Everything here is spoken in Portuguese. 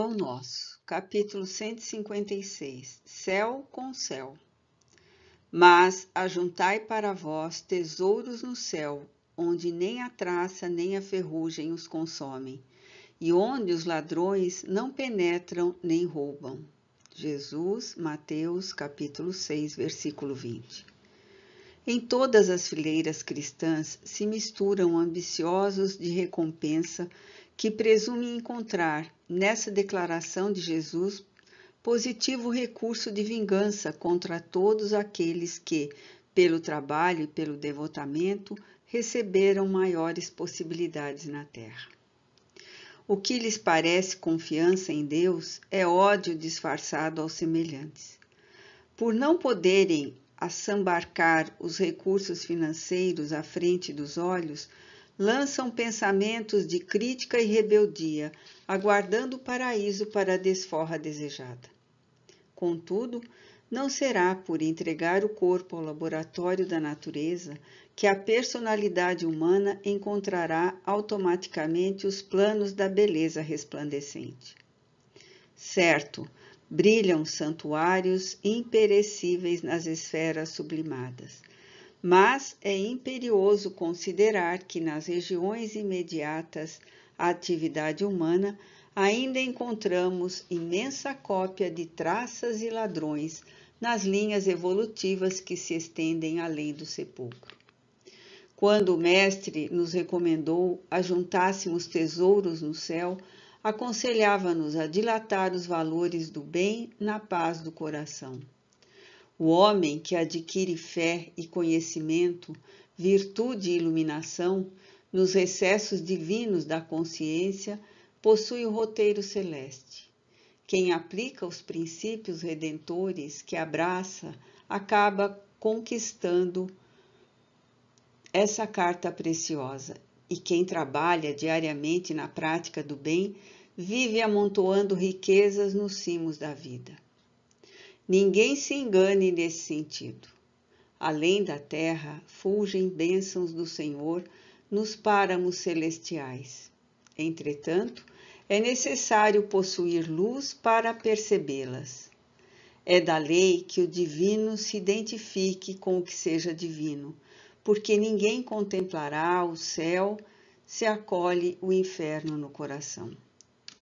Pão Nosso, capítulo 156 Céu com céu. Mas ajuntai para vós tesouros no céu, onde nem a traça nem a ferrugem os consomem, e onde os ladrões não penetram nem roubam. Jesus, Mateus, capítulo 6, versículo 20. Em todas as fileiras cristãs se misturam ambiciosos de recompensa que presumem encontrar nessa declaração de Jesus positivo recurso de vingança contra todos aqueles que, pelo trabalho e pelo devotamento, receberam maiores possibilidades na terra. O que lhes parece confiança em Deus é ódio disfarçado aos semelhantes. Por não poderem a sambarcar os recursos financeiros à frente dos olhos, lançam pensamentos de crítica e rebeldia, aguardando o paraíso para a desforra desejada. Contudo, não será por entregar o corpo ao laboratório da natureza que a personalidade humana encontrará automaticamente os planos da beleza resplandecente. Certo, brilham santuários imperecíveis nas esferas sublimadas. Mas é imperioso considerar que nas regiões imediatas à atividade humana ainda encontramos imensa cópia de traças e ladrões nas linhas evolutivas que se estendem além do sepulcro. Quando o Mestre nos recomendou ajuntássemos tesouros no céu, aconselhava-nos a dilatar os valores do bem na paz do coração. O homem que adquire fé e conhecimento, virtude e iluminação, nos recessos divinos da consciência, possui o roteiro celeste. Quem aplica os princípios redentores que abraça, acaba conquistando essa carta preciosa e quem trabalha diariamente na prática do bem vive amontoando riquezas nos cimos da vida. Ninguém se engane nesse sentido. Além da terra, fulgem bênçãos do Senhor nos páramos celestiais. Entretanto, é necessário possuir luz para percebê-las. É da lei que o divino se identifique com o que seja divino, porque ninguém contemplará o céu se acolhe o inferno no coração.